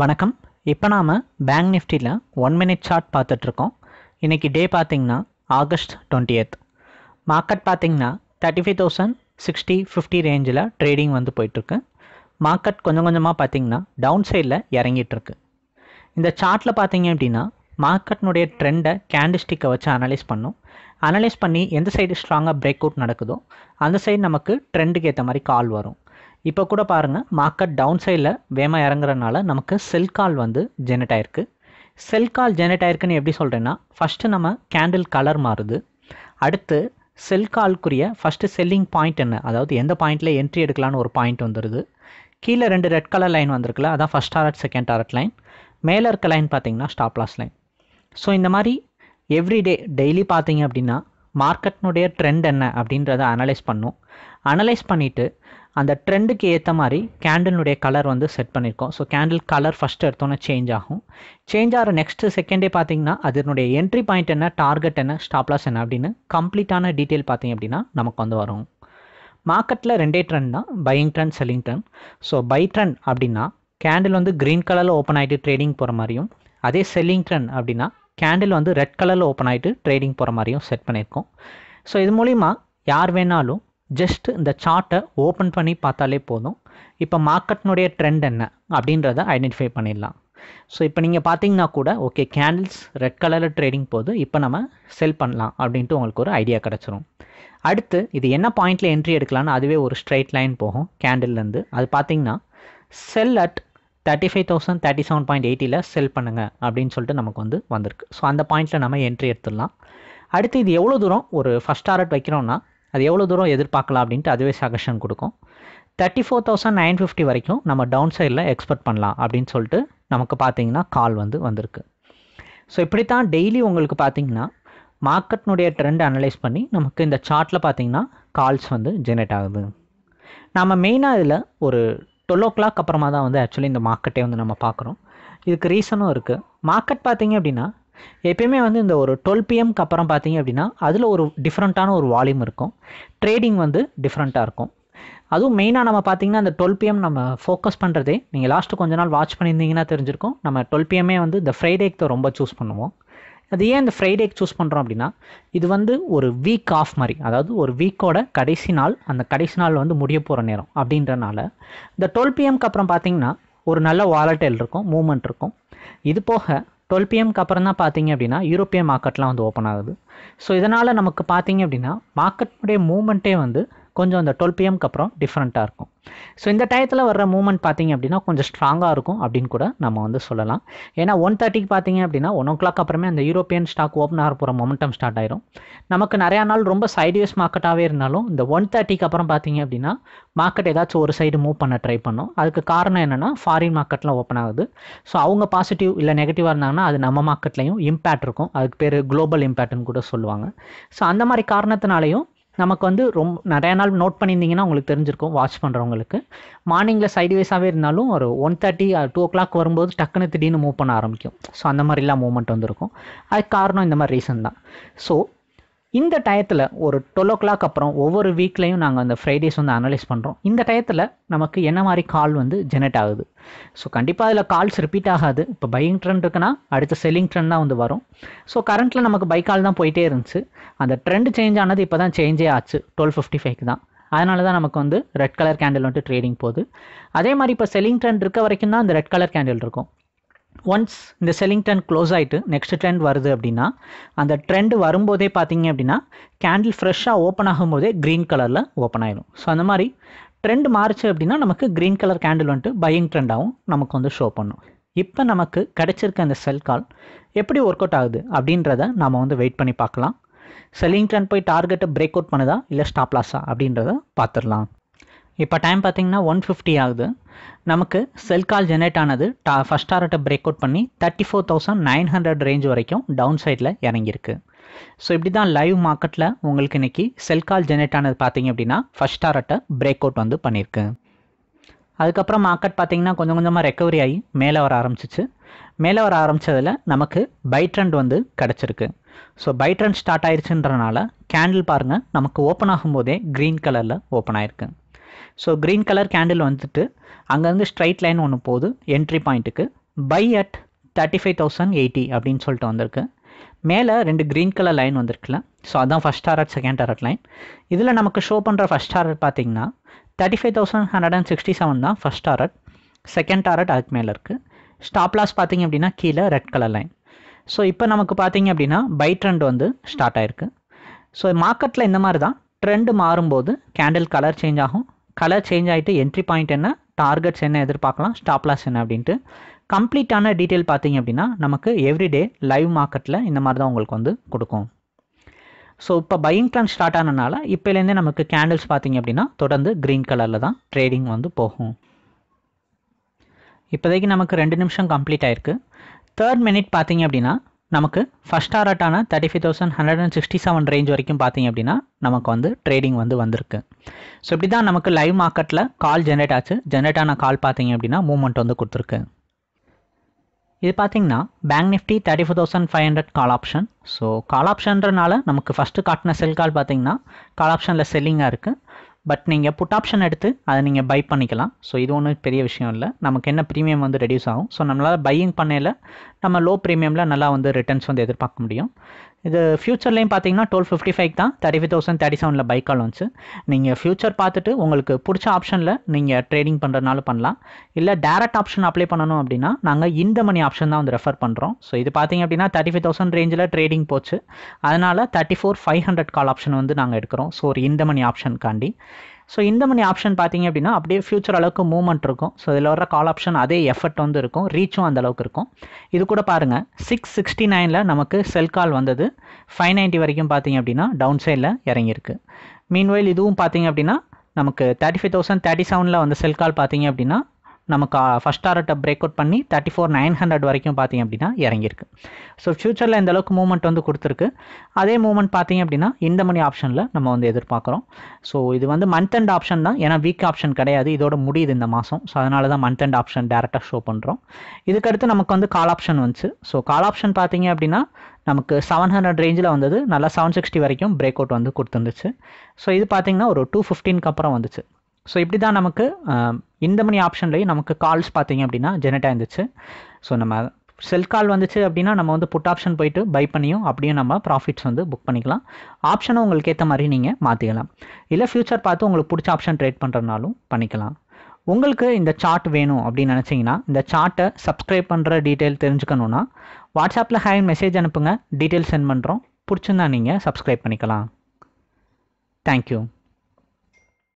வணக்கம் இப்போ நாம் பேங்க் நிஃப்டியில் ஒன் மினிட் சார்ட் பார்த்துட்ருக்கோம் இன்றைக்கி டே பார்த்திங்கன்னா ஆகஸ்ட் டுவெண்ட்டி எய்த் மார்க்கெட் பார்த்திங்கன்னா thirty five thousand sixty fifty ரேஞ்சில் ட்ரேடிங் வந்து போயிட்டுருக்கு மார்க்கெட் கொஞ்சம் கொஞ்சமாக பார்த்திங்கன்னா டவுன் சைடில் இறங்கிட்டுருக்கு இந்த சார்ட்டில் பார்த்திங்க அப்படின்னா மார்க்கெட்னுடைய ட்ரெண்டை கேண்டிஸ்டிக்கை வச்சு அனலைஸ் பண்ணும் அனலைஸ் பண்ணி எந்த சைடு ஸ்ட்ராங்காக பிரேக் அவுட் நடக்குதோ அந்த சைடு நமக்கு ட்ரெண்டுக்கு ஏற்ற மாதிரி கால் வரும் இப்போ கூட பாருங்கள் மார்க்கெட் டவுன் சைடில் வேகமாக இறங்குறதுனால நமக்கு செல் கால் வந்து ஜெனரேட் ஆயிருக்கு செல் கால் ஜெனரேட் ஆயிருக்குன்னு எப்படி சொல்கிறேன்னா ஃபஸ்ட்டு நம்ம கேண்டில் கலர் மாறுது அடுத்து செல் கால்க்குரிய ஃபஸ்ட்டு செல்லிங் பாயிண்ட் என்ன அதாவது எந்த பாயிண்ட்டில் என்ட்ரி எடுக்கலான்னு ஒரு பாயிண்ட் வந்துடுது கீழே ரெண்டு ரெட் கலர் லைன் வந்திருக்குல்ல அதான் first target second target line மேலே இருக்க லைன் பார்த்தீங்கன்னா ஸ்டாப்லாஸ் லைன் ஸோ இந்த மாதிரி எவ்ரிடே டெய்லி பார்த்தீங்க அப்படின்னா மார்க்கெட்னுடைய ட்ரெண்ட் என்ன அப்படின்றத அனலைஸ் பண்ணும் அனலைஸ் பண்ணிவிட்டு அந்த ட்ரெண்டுக்கு ஏற்ற மாதிரி கேண்டிலுடைய கலர் வந்து செட் பண்ணியிருக்கோம் ஸோ கேண்டில் கலர் ஃபஸ்ட்டு எடுத்தோன்னே சேஞ்ச் ஆகும் சேஞ்ச் ஆகிற நெக்ஸ்ட்டு செகண்டே பார்த்தீங்கன்னா அதனுடைய என்ட்ரி பாயிண்ட் என்ன டார்கெட் என்ன ஸ்டாப்லாஸ் என்ன அப்படின்னு கம்ப்ளீட்டான டீட்டெயில் பார்த்தீங்க அப்படின்னா நமக்கு வந்து வரும் மார்க்கெட்டில் ரெண்டே ட்ரெண்ட் தான் buying trend selling trend so buy trend அப்படின்னா கேண்டில் வந்து க்ரீன் கலரில் ஓப்பன் ஆகிட்டு ட்ரேடிங் போகிற மாதிரியும் அதே செல்லிங் ட்ரெண்ட் அப்படின்னா கேண்டில் வந்து ரெட் கலரில் ஓப்பன் ஆகிட்டு ட்ரேடிங் போகிற மாதிரியும் செட் பண்ணியிருக்கோம் ஸோ இது மூலிமா யார் வேணாலும் ஜஸ்ட் இந்த சார்ட்டை ஓப்பன் பண்ணி பார்த்தாலே போதும் இப்போ மார்க்கெட்னுடைய ட்ரெண்ட் என்ன அப்படின்றத ஐடென்டிஃபை பண்ணிடலாம் ஸோ இப்போ நீங்கள் பார்த்தீங்கன்னா கூட ஓகே கேண்டில்ஸ் ரெட் கலரில் ட்ரேடிங் போது இப்போ நம்ம செல் பண்ணலாம் அப்படின்ட்டு உங்களுக்கு ஒரு ஐடியா கிடச்சிரும் அடுத்து இது என்ன பாயிண்டில் என்ட்ரி எடுக்கலான்னு அதுவே ஒரு ஸ்ட்ரைட் லைன் போகும் கேண்டில்லேருந்து அது பார்த்தீங்கன்னா sell at thirty five thousand thirty seven point எயிட்டியில் செல் பண்ணுங்கள் அப்படின்னு சொல்லிட்டு நமக்கு வந்து வந்திருக்கு ஸோ அந்த பாயிண்ட்டில் நம்ம என்ட்ரி எடுத்துடலாம் அடுத்து இது எவ்வளோ தூரம் ஒரு ஃபஸ்ட் டாரட் வைக்கிறோன்னா அது எவ்வளோ தூரம் எதிர்பார்க்கலாம் அப்படின்ட்டு அதுவே சஜஷன் கொடுக்கும் thirty four thousand nine fifty வரைக்கும் நம்ம டவுன் சைடில் எக்ஸ்பெக்ட் பண்ணலாம் அப்படின்னு சொல்லிட்டு நமக்கு பார்த்தீங்கன்னா கால் வந்து வந்திருக்கு ஸோ இப்படி தான் டெய்லி உங்களுக்கு பார்த்தீங்கன்னா மார்க்கெட்னுடைய ட்ரெண்ட் அனலைஸ் பண்ணி நமக்கு இந்த சார்ட்டில் பார்த்தீங்கன்னா கால்ஸ் வந்து ஜெனரேட் ஆகுது நம்ம மெயினாக இதில் ஒரு டுவெல் ஓ கிளாக் அப்புறமா தான் வந்து ஆக்சுவலி இந்த மார்க்கெட்டே வந்து நம்ம பார்க்குறோம் இதுக்கு ரீசனும் இருக்குது மார்க்கெட் பார்த்தீங்க அப்படின்னா எப்பயுமே வந்து இந்த ஒரு டுவெல் பிஎம்க்கு அப்புறம் பார்த்தீங்க அப்படின்னா அதில் ஒரு டிஃப்ரெண்ட்டான ஒரு வால்யூம் இருக்கும் ட்ரேடிங் வந்து டிஃப்ரெண்ட்டாக இருக்கும் அதுவும் மெயினாக நம்ம பார்த்தீங்கன்னா அந்த டுவெல் பிஎம் நம்ம ஃபோக்கஸ் பண்ணுறதே நீங்கள் லாஸ்ட்டு கொஞ்ச நாள் வாட்ச் பண்ணியிருந்தீங்கன்னா தெரிஞ்சிருக்கும் நம்ம டுவெல் பிஎம்மே வந்து இந்த ஃப்ரைடேக்கு தான் ரொம்ப சூஸ் பண்ணுவோம் அது ஏன் இந்த ஃப்ரைடேக்கு சூஸ் பண்ணுறோம் அப்படின்னா இது வந்து ஒரு வீக் ஆஃப் மாதிரி அதாவது ஒரு வீக்கோட கடைசி நாள் அந்த கடைசி நாள் வந்து முடிய போகிற நேரம் அப்படின்றனால இந்த டுவெல் பிஎம்க்கு அப்புறம் பார்த்தீங்கன்னா ஒரு நல்ல வாலட்டைல் இருக்கும் மூமெண்ட் இருக்கும் இது போக டுவெல் பிஎம்க்கு அப்புறம் தான் பார்த்தீங்க அப்படின்னா யூரோப்பிய மார்க்கெட்லாம் வந்து ஓப்பன் ஆகுது ஸோ இதனால் நமக்கு பார்த்தீங்க அப்படின்னா மார்க்கெட்டுடைய மூமெண்ட்டே வந்து கொஞ்சம் இந்த டுவெல் பிஎம்க்கு அப்புறம் டிஃப்ரெண்ட்டாக இருக்கும் ஸோ இந்த டயத்தில் வர்ற மூமெண்ட் பார்த்தீங்க அப்படின்னா கொஞ்சம் ஸ்ட்ராங்காக இருக்கும் அப்படின்னு கூட நம்ம வந்து சொல்லலாம் ஏன்னா ஒன் தேர்ட்டிக்கு பார்த்தீங்க அப்படின்னா ஒன் ஓ கிளாக் அப்புறமே அந்த யூரோப்பியன் ஸ்டாக் ஓப்பன் ஆக போகிற மொமெண்டம் ஸ்டார்ட் ஆயிரும் நமக்கு நிறையா நாள் ரொம்ப சைடுவேஸ் மார்க்கெட்டாகவே இருந்தாலும் இந்த ஒன் தேர்ட்டிக்கு அப்புறம் பார்த்தீங்க அப்படின்னா மார்க்கெட் ஏதாச்சும் ஒரு சைடு மூவ் பண்ண ட்ரை பண்ணும் அதுக்கு காரணம் என்னென்னா ஃபாரின் மார்க்கெட்லாம் ஓப்பன் ஆகுது ஸோ அவங்க பாசிட்டிவ் இல்லை நெகட்டிவாக இருந்தாங்கன்னா அது நம்ம மார்க்கெட்லையும் இம்பேக்ட் இருக்கும் அதுக்கு பேர் குளோபல் இம்பேக்ட்னு கூட சொல்லுவாங்க ஸோ அந்த மாதிரி காரணத்தினாலையும் நமக்கு வந்து ரொம்ப நிறையா நாள் நோட் பண்ணியிருந்தீங்கன்னா உங்களுக்கு தெரிஞ்சிருக்கும் வாட்ச் பண்ணுறவங்களுக்கு மார்னிங்கில் சைடுவேஸாகவே இருந்தாலும் ஒரு one thirty two o'clock வரும்போது டக்குன்னு திடீர்னு மூவ் பண்ண ஆரம்பிக்கும் ஸோ அந்த மாதிரிலாம் மூவ்மெண்ட் வந்திருக்கும் அதுக்கு காரணம் இந்த மாதிரி ரீசன் தான் ஸோ இந்த டயத்தில் ஒரு டுவெல் ஓ கிளாக் அப்புறம் ஒவ்வொரு வீக்லையும் நாங்கள் அந்த ஃப்ரைடேஸ் வந்து அனலைஸ் பண்ணுறோம் இந்த டயத்தில் நமக்கு என்ன மாதிரி கால் வந்து ஜெனரேட் ஆகுது ஸோ கண்டிப்பாக அதில் கால்ஸ் ரிப்பீட் ஆகாது இப்போ பையிங் ட்ரெண்ட் இருக்குன்னா அடுத்த செல்லிங் ட்ரெண்ட் தான் வந்து வரும் ஸோ கரண்ட்டில் நமக்கு பை கால் தான் போயிட்டே இருந்துச்சு அந்த ட்ரெண்ட் சேஞ்ச் ஆனது இப்போ தான் சேஞ்சே ஆச்சு டுவெல் ஃபிஃப்டி ஃபைவ்க்கு தான் அதனால தான் நமக்கு வந்து ரெட் கலர் கேண்டில் வந்துட்டு ட்ரேடிங் போகுது அதே மாதிரி இப்போ செல்லிங் ட்ரெண்ட் இருக்க வரைக்கும் தான் அந்த ரெட் கலர் கேண்டில் இருக்கும் ஒன்ஸ் இந்த செல்லிங் ட்ரெண்ட் க்ளோஸ் ஆகிட்டு நெக்ஸ்ட் ட்ரெண்ட் வருது அப்படின்னா அந்த ட்ரெண்டு வரும்போதே பார்த்தீங்க அப்படின்னா கேண்டில் ஃப்ரெஷ்ஷாக ஓப்பன் ஆகும்போதே க்ரீன் கலரில் ஓப்பன் ஆகிடும் ஸோ அந்த மாதிரி ட்ரெண்ட் மாறிச்சு அப்படின்னா நமக்கு க்ரீன் கலர் கேண்டில் வந்துட்டு பையிங் ட்ரெண்டாகவும் நமக்கு வந்து ஷோ பண்ணும் இப்போ நமக்கு கிடைச்சிருக்க அந்த செல் கால் எப்படி ஒர்க் அவுட் ஆகுது அப்படின்றத நாம் வந்து வெயிட் பண்ணி பார்க்கலாம் செல்லிங் ட்ரெண்ட் போய் டார்கெட்டை பிரேக் அவுட் பண்ணுதா இல்லை ஸ்டாப் லாஸா அப்படின்றத பார்த்துடலாம் இப்போ டைம் பார்த்தீங்கன்னா ஒன் ஃபிஃப்டி ஆகுது நமக்கு செல் கால் ஜெனரேட் ஆனது டா ஃபஸ்ட் டாரட்டை பிரேக் அவுட் பண்ணி thirty four thousand nine hundred range வரைக்கும் டவுன் சைடில் இறங்கியிருக்கு ஸோ இப்படி தான் லைவ் மார்க்கெட்டில் உங்களுக்கு இன்றைக்கி செல் கால் ஜெனரேட் ஆனது பார்த்திங்க அப்படின்னா ஃபஸ்ட் டாரட்டை பிரேக் அவுட் வந்து பண்ணியிருக்கு அதுக்கப்புறம் மார்க்கெட் பார்த்தீங்கன்னா கொஞ்சம் கொஞ்சமாக ரெக்கவரி ஆகி மேலே வர ஆரம்பிச்சிச்சு மேலே வர ஆரம்பித்ததில் நமக்கு பை ட்ரெண்ட் வந்து கிடச்சிருக்கு ஸோ பை ட்ரெண்ட் ஸ்டார்ட் ஆயிடுச்சுன்றனால கேண்டில் பாருங்கள் நமக்கு ஓப்பன் ஆகும்போதே க்ரீன் கலரில் ஓப்பன் ஆயிருக்கு ஸோ க்ரீன் கலர் கேண்டில் வந்துட்டு அங்கேருந்து ஸ்ட்ரைட் லைன் ஒன்று போகுது என்ட்ரி பாயிண்ட்டுக்கு buy at thirty five thousand eighty அப்படின்னு சொல்லிட்டு வந்திருக்கு மேலே ரெண்டு க்ரீன் கலர் லைன் வந்திருக்குல்ல ஸோ அதுதான் first target second target line இதில் நமக்கு ஷோ பண்ணுற ஃபஸ்ட் டாரட் பார்த்தீங்கன்னா thirty five thousand hundred and sixty seven தான் ஃபஸ்ட் டாரட் செகண்ட் டாரட் அதுக்கு மேலே இருக்குது ஸ்டாப் லாஸ் பார்த்தீங்க அப்படின்னா கீழே ரெட் கலர் லைன் ஸோ இப்போ நமக்கு பார்த்தீங்க அப்படின்னா பை ட்ரெண்ட் வந்து ஸ்டார்ட் ஆயிருக்கு ஸோ மார்க்கெட்டில் இந்த மாதிரி தான் ட்ரெண்டு மாறும்போது கேண்டில் கலர் சேஞ்ச் ஆகும் கலர் சேஞ்ச் ஆகிட்டு என்ட்ரி பாயிண்ட் என்ன டார்கெட்ஸ் என்ன எதிர்பார்க்கலாம் ஸ்டாப் லாஸ் என்ன அப்படின்ட்டு கம்ப்ளீட்டான டீட்டெயில் பார்த்தீங்க அப்படின்னா நமக்கு எவ்ரிடே லைவ் மார்க்கெட்டில் இந்த மாதிரி தான் உங்களுக்கு வந்து கொடுக்கும் ஸோ இப்போ பையிங் ட்ரெண்ட் ஸ்டார்ட் ஆனனால இப்போலேருந்தே நமக்கு கேண்டில்ஸ் பார்த்தீங்க அப்படின்னா தொடர்ந்து க்ரீன் கலரில் தான் ட்ரேடிங் வந்து போகும் இப்போதைக்கு நமக்கு ரெண்டு நிமிஷம் கம்ப்ளீட் ஆயிருக்கு தேர்ட் மினிட் பார்த்தீங்க அப்படின்னா நமக்கு ஃபஸ்ட் டாரட்டான thirty five thousand hundred and sixty seven range வரைக்கும் பார்த்தீங்க அப்படின்னா நமக்கு வந்து ட்ரேடிங் வந்து வந்திருக்கு ஸோ இப்படி தான் நமக்கு லைவ் மார்க்கெட்டில் கால் ஜென்ரேட் ஆச்சு ஜென்ரேட் ஆன கால் பார்த்தீங்க அப்படின்னா மூமெண்ட் வந்து கொடுத்துருக்கு இது பார்த்தீங்கன்னா bank Nifty thirty four thousand five hundred call option so call ஆப்ஷன்றனால நமக்கு ஃபஸ்ட்டு காட்டின செல் கால் பார்த்தீங்கன்னா கால் ஆப்ஷனில் செல்லிங்காக இருக்குது பட் நீங்கள் புட் ஆப்ஷன் எடுத்து அதை நீங்கள் பை பண்ணிக்கலாம் ஸோ இது ஒன்றும் பெரிய விஷயம் இல்லை நமக்கு என்ன ப்ரீமியம் வந்து ரெடியூஸ் ஆகும் ஸோ நம்மளால் பையிங் பண்ணையில் நம்ம லோ ப்ரீமியமில் நல்லா வந்து ரிட்டர்ன்ஸ் வந்து எதிர்பார்க்க முடியும் இது ஃப்யூச்சர்லேயும் பார்த்தீங்கன்னா டுவெல் ஃபிஃப்டி ஃபைவ் தான் தேர்ட்டி ஃபைவ் தௌசண்ட் தேர்ட்டி செவனில் பைக்கால் லான்ச்சு நீங்கள் ஃப்யூச்சர் பார்த்துட்டு உங்களுக்கு பிடிச்ச ஆப்ஷனில் நீங்கள் ட்ரேடிங் பண்ணுறதுனால பண்ணலாம் இல்லை டேரக்ட் ஆப்ஷன் அப்ளை பண்ணணும் அப்படின்னா நாங்கள் இந்த மணி ஆப்ஷன் தான் வந்து ரெஃபர் பண்ணுறோம் ஸோ இது பார்த்தீங்க அப்படின்னா தேர்ட்டி ஃபைவ் தௌசண்ட் ரேஞ்சில் ட்ரேடிங் போச்சு அதனால் thirty four five hundred call option வந்து நாங்கள் எடுக்கிறோம் ஸோ ஒரு இந்த மணி காண்டி ஸோ இந்த மணி ஆப்ஷன் பார்த்தீங்க அப்படின்னா அப்படியே ஃபியூச்சர் அளவுக்கு மூவ்மெண்ட் இருக்கும் ஸோ இதில் வர கால் ஆப்ஷன் அதே எஃபர்ட் வந்து இருக்கும் ரீச்சும் அந்த அளவுக்கு இருக்கும் இது கூட பாருங்கள் சிக்ஸ் சிக்ஸ்டி நைனில் நமக்கு செல் கால் வந்தது ஃபைவ் நைன்ட்டி வரைக்கும் பார்த்தீங்க அப்படின்னா டவுன் சைடில் இறங்கியிருக்கு மீன்வெயில் இதுவும் பார்த்தீங்க அப்படின்னா நமக்கு தேர்ட்டி ஃபைவ் தௌசண்ட் தேர்ட்டி செவனில் வந்து செல் கால் பார்த்தீங்க அப்படின்னா நமக்கு ஃபஸ்ட் ஆர்டர்ட்டை பிரேக் அவுட் பண்ணி தேர்ட்டி ஃபோர் நைன் ஹண்ட்ரட் வரைக்கும் பார்த்திங்க அப்படின்னா இறங்கியிருக்கு ஸோ ஃப்யூச்சரில் இந்த அளவுக்கு மூவ்மெண்ட் வந்து கொடுத்துருக்கு அதே மூவ்மெண்ட் பார்த்திங்க அப்படின்னா இந்த மணி ஆப்ஷனில் நம்ம வந்து எதிர்பார்க்குறோம் ஸோ இது வந்து மந்த் அண்ட் ஆப்ஷன் தான் ஏன்னா வீக் ஆப்ஷன் கிடையாது இதோட முடியுது இந்த மாதம் ஸோ அதனால தான் மந்த் அண்ட் ஆப்ஷன் டேரெக்டாக ஷோ பண்ணுறோம் இதுக்கடுத்து நமக்கு வந்து கால் ஆப்ஷன் வந்துச்சு ஸோ கால் ஆப்ஷன் பார்த்திங்க அப்படின்னா நமக்கு செவன் ஹண்ட்ரட் ரேஞ்சில் வந்தது நல்லா செவன் சிக்ஸ்டி வரைக்கும் பிரேக் அவுட் வந்து கொடுத்துருந்துச்சு ஸோ இது பார்த்திங்கன்னா ஒரு டூ ஃபிஃப்டீனுக்கு அப்புறம் வந்துச்சு ஸோ இப்படி தான் நமக்கு இந்த மணி ஆப்ஷன்லேயும் நமக்கு கால்ஸ் பார்த்தீங்க அப்படின்னா ஜெனரேட் இருந்துச்சு ஸோ நம்ம செல் கால் வந்துச்சு அப்படின்னா நம்ம வந்து புட் ஆப்ஷன் போயிட்டு பை பண்ணியும் அப்படியும் நம்ம ப்ராஃபிட்ஸ் வந்து புக் பண்ணிக்கலாம் ஆப்ஷனும் உங்களுக்கு ஏற்ற மாதிரி நீங்கள் மாற்றிக்கலாம் இல்லை ஃப்யூச்சர் பார்த்து உங்களுக்கு பிடிச்ச ஆப்ஷன் ட்ரேட் பண்ணுறதுனாலும் பண்ணிக்கலாம் உங்களுக்கு இந்த சார்ட் வேணும் அப்படின்னு நினச்சிங்கன்னா இந்த சார்ட்டை சப்ஸ்கிரைப் பண்ணுற டீட்டெயில் தெரிஞ்சுக்கணுன்னா வாட்ஸ்அப்பில் ஹேண்ட் மெசேஜ் அனுப்புங்க டீட்டெயில் சென்ட் பண்ணுறோம் பிடிச்சிருந்தா நீங்கள் சப்ஸ்கிரைப் பண்ணிக்கலாம் தேங்க்யூ